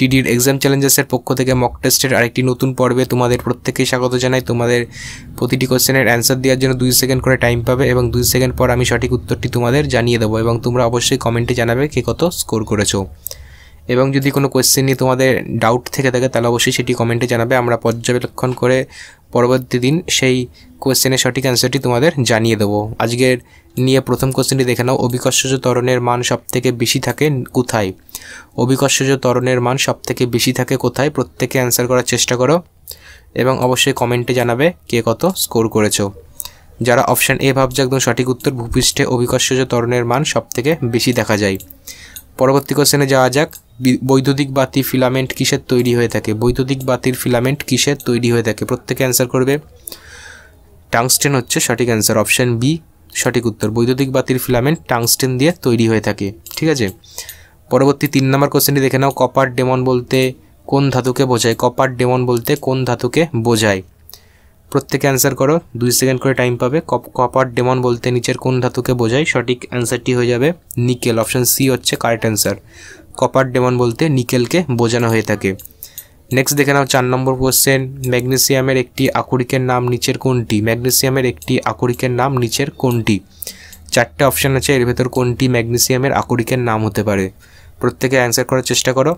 টিডির exam চ্যালেঞ্জেসের পক্ষ থেকে mock টেস্টের আরেকটি নতুন পর্বে তোমাদের প্রত্যেকেই স্বাগত জানাই তোমাদের প্রতিটি কোয়েশ্চেনের অ্যান্সার দেওয়ার জন্য দুই সেকেন্ড করে টাইম পাবে এবং দুই সেকেন্ড পর আমি সঠিক উত্তরটি তোমাদের জানিয়ে দেবো এবং তোমরা অবশ্যই কমেন্টে জানাবে কে কত স্কোর করেছো এবং যদি কোনো কোয়েশ্চেন নিয়ে তোমাদের ডাউট থেকে থাকে তাহলে অবশ্যই সেটি কমেন্টে জানাবে আমরা পর্যবেক্ষণ করে পরবর্তী দিন সেই কোয়েশ্চেনের সঠিক অ্যান্সারটি তোমাদের জানিয়ে দেবো আজকের নিয়ে প্রথম কোয়েশ্চেনটি দেখে নাও অবিকর্ষজ তরণের মান সবথেকে বেশি থাকে কোথায় অবিকর্ষজ তরণের মান সবথেকে বেশি থাকে কোথায় প্রত্যেকে অ্যান্সার করার চেষ্টা করো এবং অবশ্যই কমেন্টে জানাবে কে কত স্কোর করেছো যারা অপশান এ ভাবছে একদম সঠিক উত্তর ভূপৃষ্ঠে অভিকর্ষজ তরণের মান সবথেকে বেশি দেখা যায় পরবর্তী কোশ্চেনে যাওয়া যাক বৈদ্যুতিক বাতি ফিলামেন্ট কিসের তৈরি হয়ে থাকে বৈদ্যুতিক বাতির ফিলামেন্ট কিসের তৈরি হয়ে থাকে প্রত্যেকে অ্যান্সার করবে টাংস্টেন হচ্ছে সঠিক অ্যান্সার অপশান বি সঠিক উত্তর বৈদ্যুতিক বাতির ফিলামেন্ট টাংস্টেন দিয়ে তৈরি হয়ে থাকে ঠিক আছে পরবর্তী তিন নম্বর কোশ্চেনটি দেখে নাও কপার ডেমন বলতে কোন ধাতুকে বোঝায় কপার ডেমন বলতে কোন ধাতুকে বোঝায় প্রত্যেকে অ্যান্সার করো দুই সেকেন্ড করে টাইম পাবে কপার ডেমন বলতে নিচের কোন ধাতুকে বোঝায় সঠিক অ্যান্সারটি হয়ে যাবে নিকেল অপশান সি হচ্ছে কারেক্ট অ্যান্সার কপার ডেমন বলতে নিকেলকে বোঝানো হয়ে থাকে নেক্সট দেখে নাও চার নম্বর কোশ্চেন ম্যাগনেসিয়ামের একটি আকরিকের নাম নিচের কোনটি ম্যাগনেসিয়ামের একটি আকরিকের নাম নিচের কোনটি চারটে অপশান আছে এর ভেতর কোনটি ম্যাগনেসিয়ামের আকরিকের নাম হতে পারে প্রত্যেকে অ্যান্সার করার চেষ্টা করো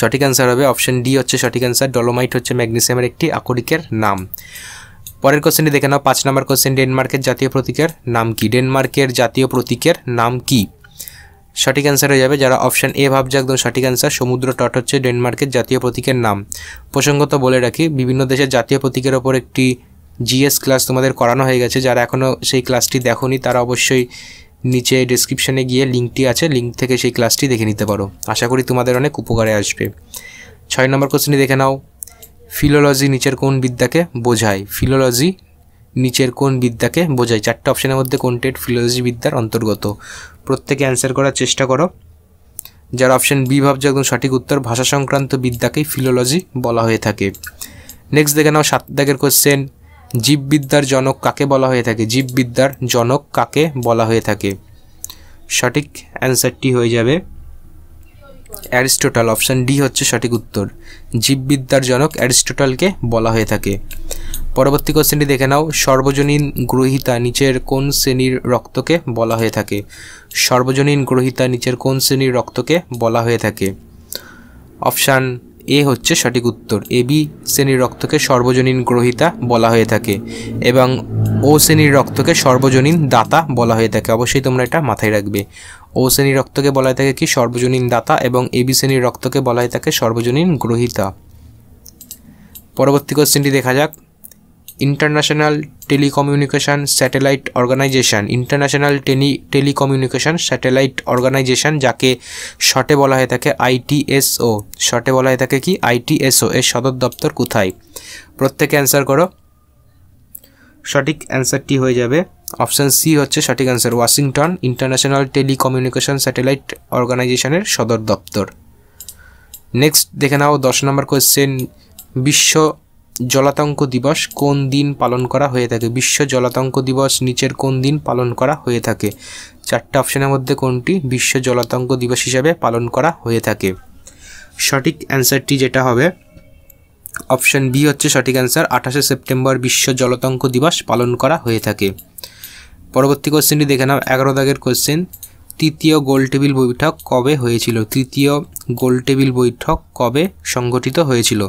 সঠিক অ্যান্সার হবে অপশান ডি হচ্ছে সঠিক অ্যান্সার ডলোমাইট হচ্ছে ম্যাগনেসিয়ামের একটি আকরিকের নাম পরের কোশ্চেনটি দেখে নাও পাঁচ নম্বর কোশ্চেন ডেনমার্কের জাতীয় প্রতীকের নাম কি ডেনমার্কের জাতীয় প্রতীকের নাম কি সঠিক অ্যান্সার হয়ে যাবে যারা অপশান এ ভাবছে একদম সঠিক অ্যান্সার সমুদ্র তট হচ্ছে ডেনমার্কের জাতীয় প্রতীকের নাম প্রসঙ্গত বলে রাখি বিভিন্ন দেশের জাতীয় প্রতীকের ওপর একটি জিএস ক্লাস তোমাদের করানো হয়ে গেছে যারা এখনও সেই ক্লাসটি দেখনি তারা অবশ্যই নিচে ডিসক্রিপশনে গিয়ে লিঙ্কটি আছে লিঙ্ক থেকে সেই ক্লাসটি দেখে নিতে পারো আশা করি তোমাদের অনেক উপকারে আসবে ছয় নম্বর কোশ্চেনটি দেখে নাও ফিলোলজি নিচের কোন বিদ্যাকে বোঝায় ফিলোলজি নিচের কোন বিদ্যাকে বোঝায় চারটে অপশানের মধ্যে কোনটেড ফিলোলজি বিদ্যার অন্তর্গত প্রত্যেকে অ্যান্সার করার চেষ্টা করো যার অপশান বি ভাবছে একদম সঠিক উত্তর ভাষা সংক্রান্ত বিদ্যাকেই ফিলোলজি বলা হয়ে থাকে নেক্সট দেখে নাও সাত দাগের কোশ্চেন জীববিদ্যার জনক কাকে বলা হয়ে থাকে জীববিদ্যার জনক কাকে বলা হয়ে থাকে সঠিক অ্যান্সারটি হয়ে যাবে অ্যারিস্টোটল অপশান ডি হচ্ছে সঠিক উত্তর জীববিদ্যার জনক অ্যারিস্টোটলকে বলা হয়ে থাকে পরবর্তী কোশ্চেনটি দেখে নাও সর্বজনীন গ্রহিতা নিচের কোন শ্রেণীর রক্তকে বলা হয়ে থাকে সর্বজনীন গ্রহিতা নিচের কোন শ্রেণীর রক্তকে বলা হয়ে থাকে অপশান এ হচ্ছে সঠিক উত্তর এবি শ্রেণীর রক্তকে সর্বজনীন গ্রহিতা বলা হয়ে থাকে এবং ও শ্রেণীর রক্তকে সর্বজনীন দাতা বলা হয়ে থাকে অবশ্যই তোমরা এটা মাথায় রাখবে ও শ্রেণীর রক্তকে বলা হয়ে থাকে কি সর্বজনীন দাতা এবং এবি শ্রেণীর রক্তকে বলা হয়ে থাকে সর্বজনীন গ্রহিতা পরবর্তী কোশ্চেনটি দেখা যাক International Telecommunication Satellite Organisation International tele Telecommunication Satellite Organisation যাকে শর্টে বলা হয়ে থাকে আইটিএসও শর্টে বলা হয়ে থাকে কি আইটিএসও এর সদর দপ্তর কোথায় প্রত্যেকে অ্যান্সার করো সঠিক অ্যান্সারটি হয়ে যাবে অপশান সি হচ্ছে সঠিক answer Washington International Telecommunication Satellite অর্গানাইজেশানের সদর দপ্তর নেক্সট দেখে নাও দশ নম্বর কোয়েশ্চেন বিশ্ব জলাতঙ্ক দিবস কোন দিন পালন করা হয়ে থাকে বিশ্ব জলাতঙ্ক দিবস নিচের কোন দিন পালন করা হয়ে থাকে চারটা অপশানের মধ্যে কোনটি বিশ্ব জলাতঙ্ক দিবস হিসাবে পালন করা হয়ে থাকে সঠিক অ্যান্সারটি যেটা হবে অপশান বি হচ্ছে সঠিক অ্যান্সার আঠাশে সেপ্টেম্বর বিশ্ব জলাতঙ্ক দিবস পালন করা হয়ে থাকে পরবর্তী কোশ্চেনটি দেখে নাও এগারো দাগের কোশ্চেন তৃতীয় গোলটেবিল বৈঠক কবে হয়েছিল তৃতীয় গোলটেবিল বৈঠক কবে সংগঠিত হয়েছিল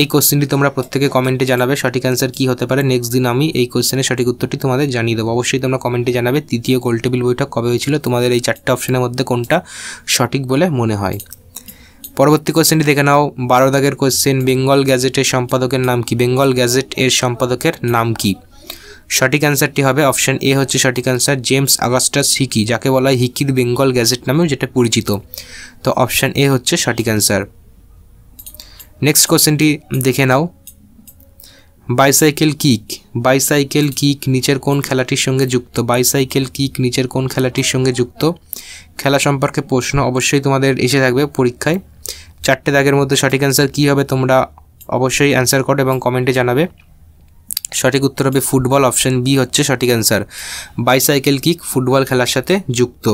এই কোশ্চেনটি তোমরা প্রত্যেকে কমেন্টে জানাবে সঠিক অ্যান্সার কী হতে পারে নেক্সট দিন আমি এই কোশ্চেনের সঠিক উত্তরটি তোমাদের জানিয়ে দেবো অবশ্যই তোমরা কমেন্টে জানাবে তৃতীয় গোলটেবিল বৈঠক কবে হয়েছিল তোমাদের এই চারটে অপশনের মধ্যে কোনটা সঠিক বলে মনে হয় পরবর্তী কোশ্চেনটি দেখে নাও বারো দাগের কোশ্চেন বেঙ্গল গ্যাজেটের সম্পাদকের নাম কি বেঙ্গল গ্যাজেট এর সম্পাদকের নাম কী সঠিক অ্যান্সারটি হবে অপশান এ হচ্ছে সঠিক অ্যান্সার জেমস আগাস্টাস হিকি যাকে বলা হয় হিকির বেঙ্গল গ্যাজেট নামেও যেটা পরিচিত তো অপশান এ হচ্ছে সঠিক অ্যান্সার নেক্সট কোশ্চেনটি দেখে নাও বাইসাইকেল কিক বাইসাইকেল কিক নিচের কোন খেলাটির সঙ্গে যুক্ত বাইসাইকেল কিক নিচের কোন খেলাটির সঙ্গে যুক্ত খেলা সম্পর্কে প্রশ্ন অবশ্যই তোমাদের এসে থাকবে পরীক্ষায় চারটে দাগের মধ্যে সঠিক অ্যান্সার কী হবে তোমরা অবশ্যই অ্যান্সার করো এবং কমেন্টে জানাবে সঠিক উত্তর হবে ফুটবল অপশান বি হচ্ছে সঠিক অ্যান্সার বাইসাইকেল কিক ফুটবল খেলার সাথে যুক্ত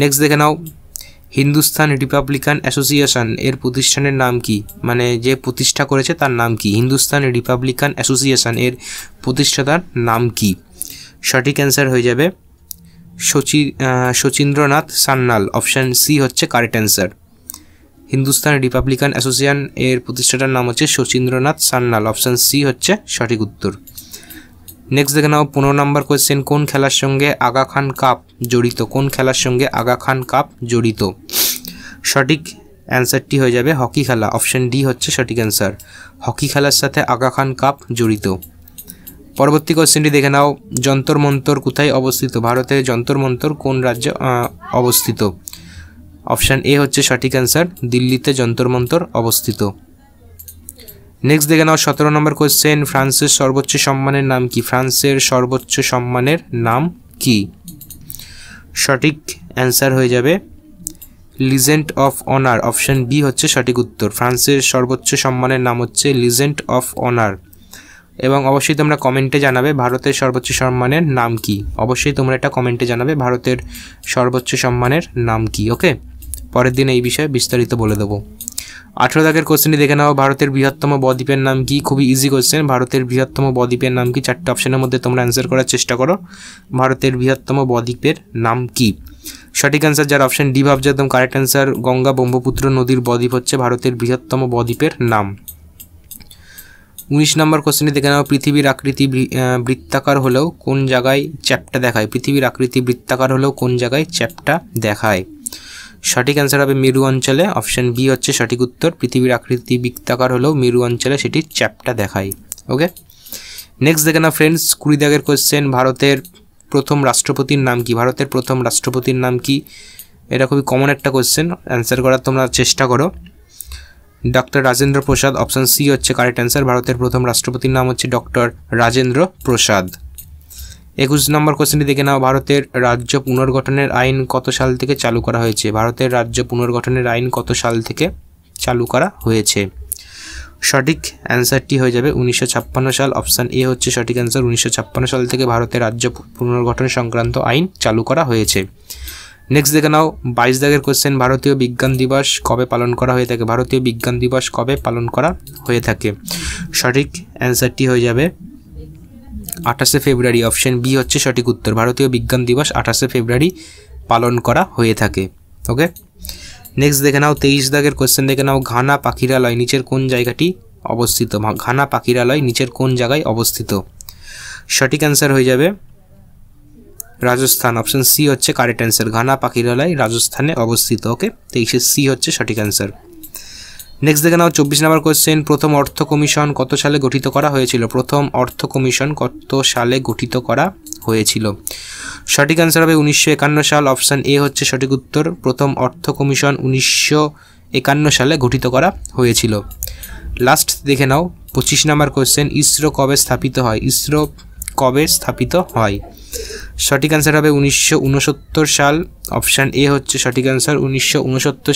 নেক্সট দেখে নাও হিন্দুস্থান রিপাবলিকান অ্যাসোসিয়েশন এর প্রতিষ্ঠানের নাম কি মানে যে প্রতিষ্ঠা করেছে তার নাম কি হিন্দুস্থান রিপাবলিকান অ্যাসোসিয়েশন এর প্রতিষ্ঠাতার নাম কি সঠিক অ্যান্সার হয়ে যাবে শচী শচীন্দ্রনাথ সান্নাল অপশান সি হচ্ছে correct answer Hindustan Republican Association এর প্রতিষ্ঠাতার নাম হচ্ছে শচীন্দ্রনাথ সান্নাল অপশান সি হচ্ছে সঠিক উত্তর নেক্সট দেখে নাও পনেরো নম্বর কোয়েশ্চেন কোন খেলার সঙ্গে আগা খান কাপ জড়িত কোন খেলার সঙ্গে আগা খান কাপ জড়িত সঠিক অ্যান্সারটি হয়ে যাবে হকি খেলা অপশান ডি হচ্ছে সঠিক অ্যান্সার হকি খেলার সাথে আগা খান কাপ জড়িত পরবর্তী কোশ্চেনটি দেখে নাও যন্তর মন্তর কোথায় অবস্থিত ভারতের যন্তর মন্তর কোন রাজ্যে অবস্থিত অপশান এ হচ্ছে সঠিক অ্যান্সার দিল্লিতে মন্তর অবস্থিত নেক্সট দেখে নাও সতেরো নম্বর কোয়েশ্চেন ফ্রান্সের সর্বোচ্চ সম্মানের নাম কি ফ্রান্সের সর্বোচ্চ সম্মানের নাম কি সঠিক অ্যান্সার হয়ে যাবে legend of honour option B হচ্ছে সঠিক উত্তর ফ্রান্সের সর্বোচ্চ সম্মানের নাম হচ্ছে লিজেন্ট অফ অনার এবং অবশ্যই তোমরা কমেন্টে জানাবে ভারতের সর্বোচ্চ সম্মানের নাম কি অবশ্যই তোমরা এটা কমেন্টে জানাবে ভারতের সর্বোচ্চ সম্মানের নাম কি ওকে পরের দিন এই বিষয়ে বিস্তারিত বলে দেবো আঠেরো দাগের কোশ্চেনটি দেখে নাও ভারতের বৃহত্তম বদ্বীপের নাম কি খুবই ইজি কোশ্চেন ভারতের বৃহত্তম বদ্বীপের নাম কি চারটে অপশনের মধ্যে তোমরা অ্যান্সার করার চেষ্টা করো ভারতের বৃহত্তম বদ্বীপের নাম কি সঠিক অ্যান্সার যার অপশন ডি ভাবছে একদম কারেক্ট অ্যান্সার গঙ্গা ব্রহ্মপুত্র নদীর বদ্বীপ হচ্ছে ভারতের বৃহত্তম বদ্বীপের নাম উনিশ নম্বর কোশ্চেনটি দেখে নাও পৃথিবীর আকৃতি বৃত্তাকার হলেও কোন জায়গায় চ্যাপটা দেখায় পৃথিবীর আকৃতি বৃত্তাকার হলেও কোন জায়গায় চ্যাপটা দেখায় সঠিক অ্যান্সার হবে মেরু অঞ্চলে অপশান বি হচ্ছে সঠিক উত্তর পৃথিবীর আকৃতি বৃত্তাকার হলেও মেরু অঞ্চলে সেটি চ্যাপটা দেখায় ওকে নেক্সট দেখে না ফ্রেন্ডস কুড়ি দাগের কোয়েশ্চেন ভারতের প্রথম রাষ্ট্রপতির নাম কি ভারতের প্রথম রাষ্ট্রপতির নাম কি এটা খুবই কমন একটা কোয়েশ্চেন অ্যান্সার করার তোমরা চেষ্টা করো doctor Rajendra Prasad option C হচ্ছে কারেক্ট অ্যান্সার ভারতের প্রথম রাষ্ট্রপতির নাম হচ্ছে ডক্টর রাজেন্দ্র প্রসাদ একুশ নম্বর কোশ্চেনটি দেখে নাও ভারতের রাজ্য পুনর্গঠনের আইন কত সাল থেকে চালু করা হয়েছে ভারতের রাজ্য পুনর্গঠনের আইন কত সাল থেকে চালু করা হয়েছে সঠিক অ্যান্সারটি হয়ে যাবে উনিশশো সাল অপশান এ হচ্ছে সঠিক অ্যান্সার উনিশশো সাল থেকে ভারতের রাজ্য পুনর্গঠন সংক্রান্ত আইন চালু করা হয়েছে নেক্সট দেখে নাও বাইশ দাগের কোশ্চেন ভারতীয় বিজ্ঞান দিবস কবে পালন করা হয়ে থাকে ভারতীয় বিজ্ঞান দিবস কবে পালন করা হয়ে থাকে সঠিক অ্যান্সারটি হয়ে যাবে আঠাশে ফেব্রুয়ারি অপশন বি হচ্ছে সঠিক উত্তর ভারতীয় বিজ্ঞান দিবস আঠাশে ফেব্রুয়ারি পালন করা হয়ে থাকে ওকে নেক্সট দেখে নাও তেইশ দাগের কোশ্চেন দেখে নাও ঘানা পাখিরালয় নিচের কোন জায়গাটি অবস্থিত ঘানা পাখিরালয় নিচের কোন জায়গায় অবস্থিত সঠিক অ্যান্সার হয়ে যাবে রাজস্থান অপশন সি হচ্ছে কারেক্ট অ্যান্সার ঘানা পাখিরালয় রাজস্থানে অবস্থিত ওকে তেইশে সি হচ্ছে সঠিক অ্যান্সার নেক্সট দেখে নাও চব্বিশ নম্বর কোয়েশ্চেন প্রথম অর্থ কমিশন কত সালে গঠিত করা হয়েছিল প্রথম অর্থ কমিশন কত সালে গঠিত করা হয়েছিল সঠিক অ্যান্সার হবে উনিশশো একান্ন সাল অপশান এ হচ্ছে সঠিক উত্তর প্রথম অর্থ কমিশন উনিশশো একান্ন সালে গঠিত করা হয়েছিল লাস্ট দেখে নাও পঁচিশ নম্বর কোয়েশ্চেন ইসরো কবে স্থাপিত হয় ইসরো কবে স্থাপিত হয় সঠিক অ্যান্সার হবে উনিশশো সাল অপশান এ হচ্ছে সঠিক অ্যান্সার উনিশশো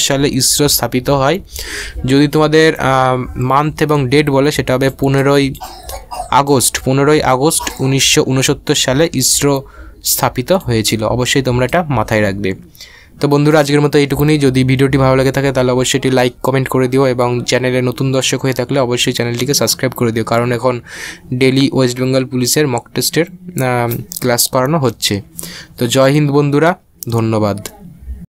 সালে ইসরো স্থাপিত হয় যদি তোমাদের মান্থ এবং ডেট বলে সেটা হবে পনেরোই আগস্ট পনেরোই আগস্ট উনিশশো সালে ইসরো স্থাপিত হয়েছিল অবশ্যই তোমরা এটা মাথায় রাখবে তো বন্ধুরা আজকের মতো এইটুকুনি যদি ভিডিওটি ভালো লাগে থাকে তাহলে অবশ্যই এটি লাইক কমেন্ট করে দিও এবং চ্যানেলে নতুন দর্শক হয়ে থাকলে অবশ্যই চ্যানেলটিকে সাবস্ক্রাইব করে দিও কারণ এখন ডেলি ওয়েস্ট বেঙ্গল পুলিশের মক টেস্টের ক্লাস করানো হচ্ছে তো জয় হিন্দ বন্ধুরা ধন্যবাদ